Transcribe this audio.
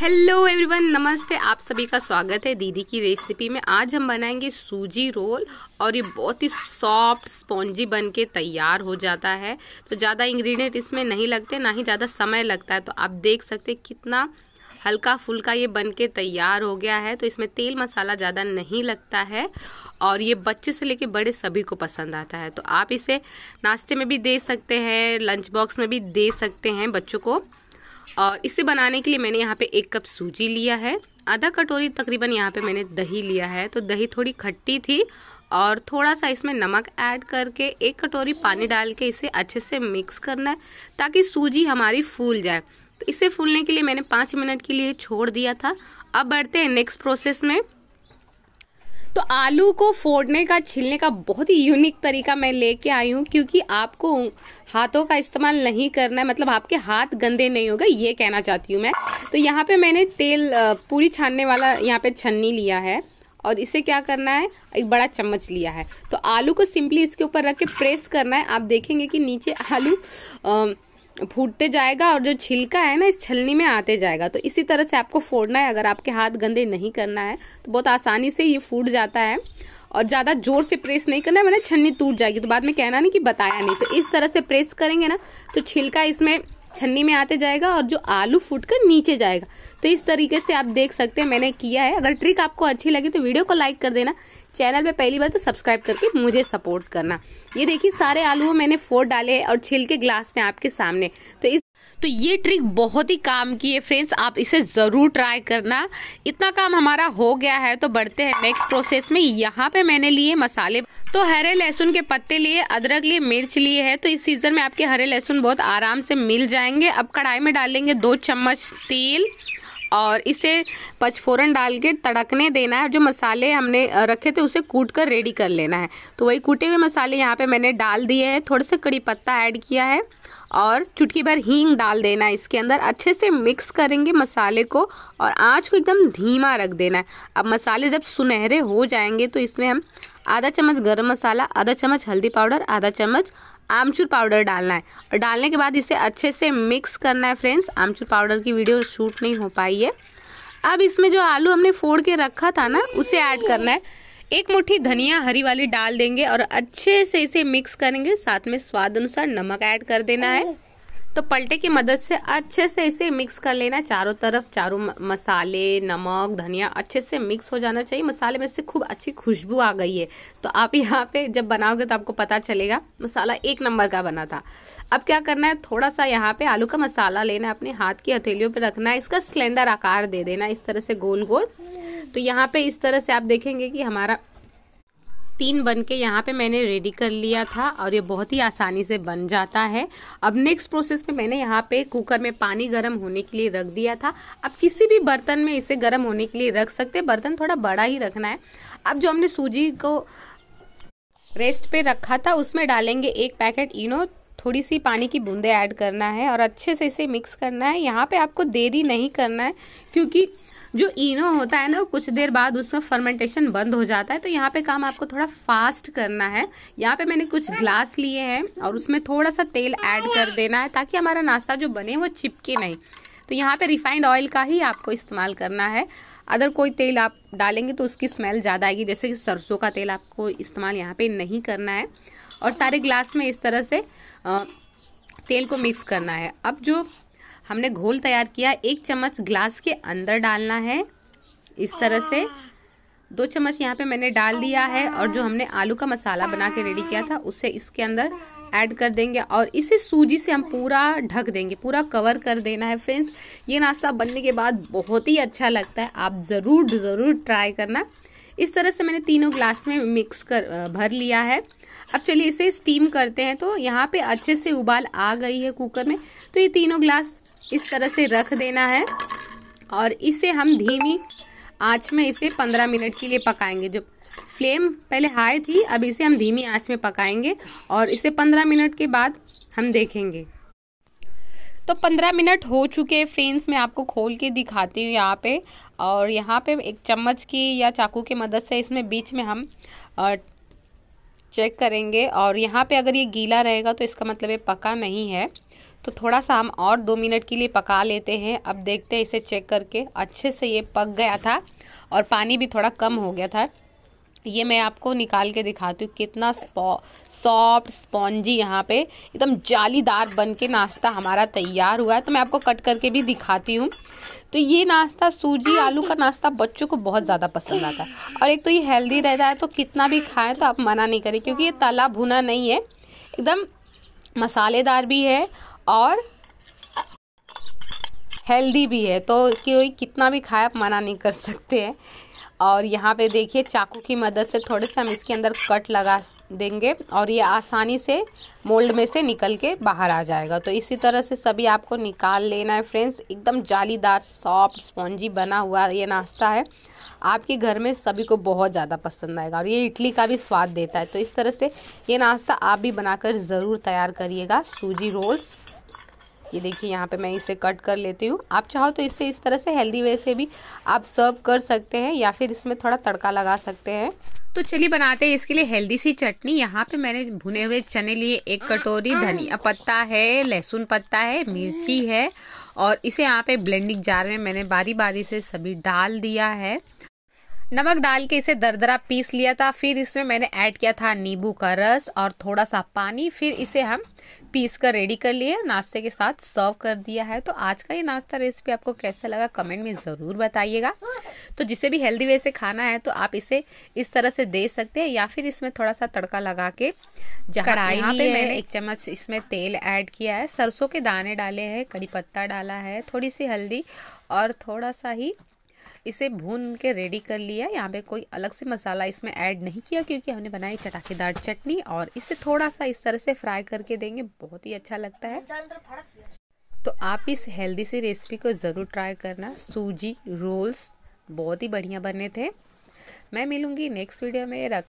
hello everyone नमस्ते आप सभी का स्वागत है दीदी की रेसिपी में आज हम बनाएंगे सूजी रोल और ये बहुत ही सॉफ्ट स्पॉन्जी बन के तैयार हो जाता है तो ज़्यादा इंग्रेडिएंट इसमें नहीं लगते ना ही ज़्यादा समय लगता है तो आप देख सकते कितना हल्का फुल्का ये बन के तैयार हो गया है तो इसमें तेल मसाला ज़्यादा नहीं लगता है और ये बच्चे से लेके बड़े सभी को पसंद आता है तो आप इसे नाश्ते में भी दे सकते हैं लंच बॉक्स में भी दे सकते हैं बच्चों को और इसे बनाने के लिए मैंने यहाँ पे एक कप सूजी लिया है आधा कटोरी तकरीबन यहाँ पे मैंने दही लिया है तो दही थोड़ी खट्टी थी और थोड़ा सा इसमें नमक ऐड करके एक कटोरी पानी डाल के इसे अच्छे से मिक्स करना है ताकि सूजी हमारी फूल जाए तो इसे फूलने के लिए मैंने पाँच मिनट के लिए छोड़ दिया था अब बढ़ते हैं नेक्स्ट प्रोसेस में तो आलू को फोड़ने का छिलने का बहुत ही यूनिक तरीका मैं लेके आई हूँ क्योंकि आपको हाथों का इस्तेमाल नहीं करना है मतलब आपके हाथ गंदे नहीं होगा ये कहना चाहती हूँ मैं तो यहाँ पे मैंने तेल पूरी छानने वाला यहाँ पे छन्नी लिया है और इसे क्या करना है एक बड़ा चम्मच लिया है तो आलू को सिंपली इसके ऊपर रख के प्रेस करना है आप देखेंगे कि नीचे आलू आ, फूटते जाएगा और जो छिलका है ना इस छलनी में आते जाएगा तो इसी तरह से आपको फोड़ना है अगर आपके हाथ गंदे नहीं करना है तो बहुत आसानी से ये फूट जाता है और ज़्यादा जोर से प्रेस नहीं करना है मैंने छलनी टूट जाएगी तो बाद में कहना नहीं कि बताया नहीं तो इस तरह से प्रेस करेंगे ना तो छिलका इसमें छन्नी में आते जाएगा और जो आलू फूट कर नीचे जाएगा तो इस तरीके से आप देख सकते हैं मैंने किया है अगर ट्रिक आपको अच्छी लगी तो वीडियो को लाइक कर देना चैनल पे पहली बार तो सब्सक्राइब करके मुझे सपोर्ट करना ये देखिए सारे आलू मैंने फोड़ डाले और छिल के ग्लास में आपके सामने तो इस तो ये ट्रिक बहुत ही काम की है फ्रेंड्स आप इसे ज़रूर ट्राई करना इतना काम हमारा हो गया है तो बढ़ते हैं नेक्स्ट प्रोसेस में यहाँ पे मैंने लिए मसाले तो हरे लहसुन के पत्ते लिए अदरक लिए मिर्च लिए है तो इस सीज़न में आपके हरे लहसुन बहुत आराम से मिल जाएंगे अब कढ़ाई में डालेंगे दो चम्मच तेल और इसे पचफोरन डाल के तड़कने देना है जो मसाले हमने रखे थे उसे कूट कर रेडी कर लेना है तो वही कूटे हुए मसाले यहाँ पे मैंने डाल दिए हैं थोड़े से कड़ी पत्ता ऐड किया है और चुटकी भर हींग डाल देना है इसके अंदर अच्छे से मिक्स करेंगे मसाले को और आँच को एकदम धीमा रख देना है अब मसाले जब सुनहरे हो जाएंगे तो इसमें हम आधा चम्मच गरम मसाला आधा चम्मच हल्दी पाउडर आधा चम्मच आमचूर पाउडर डालना है और डालने के बाद इसे अच्छे से मिक्स करना है फ्रेंड्स आमचूर पाउडर की वीडियो शूट नहीं हो पाई है अब इसमें जो आलू हमने फोड़ के रखा था ना उसे ऐड करना है एक मुट्ठी धनिया हरी वाली डाल देंगे और अच्छे से इसे मिक्स करेंगे साथ में स्वाद अनुसार नमक ऐड कर देना है तो पलटे की मदद से अच्छे से इसे मिक्स कर लेना चारों तरफ चारों मसाले नमक धनिया अच्छे से मिक्स हो जाना चाहिए मसाले में से खूब अच्छी खुशबू आ गई है तो आप यहाँ पे जब बनाओगे तो आपको पता चलेगा मसाला एक नंबर का बना था अब क्या करना है थोड़ा सा यहाँ पे आलू का मसाला लेना अपने हाथ की हथेलियों पर रखना है इसका सिलेंडर आकार दे देना इस तरह से गोल गोल तो यहाँ पे इस तरह से आप देखेंगे कि हमारा तीन बन के यहाँ पे मैंने रेडी कर लिया था और ये बहुत ही आसानी से बन जाता है अब नेक्स्ट प्रोसेस में मैंने यहाँ पे कुकर में पानी गर्म होने के लिए रख दिया था अब किसी भी बर्तन में इसे गर्म होने के लिए रख सकते बर्तन थोड़ा बड़ा ही रखना है अब जो हमने सूजी को रेस्ट पे रखा था उसमें डालेंगे एक पैकेट इनो थोड़ी सी पानी की बूंदे ऐड करना है और अच्छे से इसे मिक्स करना है यहाँ पे आपको देरी नहीं करना है क्योंकि जो इनो होता है ना कुछ देर बाद उसका फर्मेंटेशन बंद हो जाता है तो यहाँ पे काम आपको थोड़ा फास्ट करना है यहाँ पे मैंने कुछ ग्लास लिए हैं और उसमें थोड़ा सा तेल ऐड कर देना है ताकि हमारा नाश्ता जो बने वो चिपके नहीं तो यहाँ पे रिफाइंड ऑयल का ही आपको इस्तेमाल करना है अगर कोई तेल आप डालेंगे तो उसकी स्मेल ज़्यादा आएगी जैसे कि सरसों का तेल आपको इस्तेमाल यहाँ पे नहीं करना है और सारे ग्लास में इस तरह से तेल को मिक्स करना है अब जो हमने घोल तैयार किया एक चम्मच ग्लास के अंदर डालना है इस तरह से दो चम्मच यहाँ पे मैंने डाल दिया है और जो हमने आलू का मसाला बना के रेडी किया था उसे इसके अंदर ऐड कर देंगे और इसी सूजी से हम पूरा ढक देंगे पूरा कवर कर देना है फ्रेंड्स ये नाश्ता बनने के बाद बहुत ही अच्छा लगता है आप ज़रूर ज़रूर ट्राई करना इस तरह से मैंने तीनों ग्लास में मिक्स कर भर लिया है अब चलिए इसे स्टीम करते हैं तो यहाँ पे अच्छे से उबाल आ गई है कुकर में तो ये तीनों ग्लास इस तरह से रख देना है और इसे हम धीमी आँच में इसे पंद्रह मिनट के लिए पकाएंगे जब फ्लेम पहले हाई थी अब इसे हम धीमी आँच में पकाएंगे और इसे पंद्रह मिनट के बाद हम देखेंगे तो पंद्रह मिनट हो चुके हैं फ्रेंड्स मैं आपको खोल के दिखाती हूँ यहाँ पे और यहाँ पे एक चम्मच की या चाकू की मदद से इसमें बीच में हम चेक करेंगे और यहाँ पे अगर ये गीला रहेगा तो इसका मतलब ये पका नहीं है तो थोड़ा सा हम और दो मिनट के लिए पका लेते हैं अब देखते हैं इसे चेक करके अच्छे से ये पक गया था और पानी भी थोड़ा कम हो गया था ये मैं आपको निकाल के दिखाती हूँ कितना सॉफ्ट स्पॉन्जी यहाँ पे एकदम जालीदार बन के नाश्ता हमारा तैयार हुआ है तो मैं आपको कट करके भी दिखाती हूँ तो ये नाश्ता सूजी आलू का नाश्ता बच्चों को बहुत ज़्यादा पसंद आता है और एक तो ये हेल्दी रहता है तो कितना भी खाएं तो आप मना नहीं करें क्योंकि ये तला भुना नहीं है एकदम मसालेदार भी है और हेल्दी भी है तो कोई कितना भी खाए आप मना नहीं कर सकते हैं और यहाँ पे देखिए चाकू की मदद से थोड़े से हम इसके अंदर कट लगा देंगे और ये आसानी से मोल्ड में से निकल के बाहर आ जाएगा तो इसी तरह से सभी आपको निकाल लेना है फ्रेंड्स एकदम जालीदार सॉफ्ट स्पॉन्जी बना हुआ ये नाश्ता है आपके घर में सभी को बहुत ज़्यादा पसंद आएगा और ये इडली का भी स्वाद देता है तो इस तरह से ये नाश्ता आप भी बनाकर ज़रूर तैयार करिएगा सूजी रोल्स ये देखिए यहाँ पे मैं इसे कट कर लेती हूँ आप चाहो तो इसे इस तरह से हेल्दी वे से भी आप सर्व कर सकते हैं या फिर इसमें थोड़ा तड़का लगा सकते हैं तो चलिए बनाते हैं इसके लिए हेल्दी सी चटनी यहाँ पे मैंने भुने हुए चने लिए एक कटोरी धनिया पत्ता है लहसुन पत्ता है मिर्ची है और इसे यहाँ पे ब्लेंडिंग जार में मैंने बारी बारी से सभी डाल दिया है नमक डाल के इसे दरदरा पीस लिया था फिर इसमें मैंने ऐड किया था नींबू का रस और थोड़ा सा पानी फिर इसे हम पीस कर रेडी कर लिए नाश्ते के साथ सर्व कर दिया है तो आज का ये नाश्ता रेसिपी आपको कैसा लगा कमेंट में ज़रूर बताइएगा तो जिसे भी हेल्दी वे से खाना है तो आप इसे इस तरह से दे सकते हैं या फिर इसमें थोड़ा सा तड़का लगा के कढ़ाई पे मैंने एक चम्मच इसमें तेल ऐड किया है सरसों के दाने डाले हैं कड़ी पत्ता डाला है थोड़ी सी हल्दी और थोड़ा सा ही इसे भून के रेडी कर लिया यहाँ पे कोई अलग से मसाला इसमें ऐड नहीं किया क्योंकि हमने बनाई चटाकेदार चटनी और इसे थोड़ा सा इस तरह से फ्राई करके देंगे बहुत ही अच्छा लगता है तो आप इस हेल्दी सी रेसिपी को ज़रूर ट्राई करना सूजी रोल्स बहुत ही बढ़िया बने थे मैं मिलूँगी नेक्स्ट वीडियो में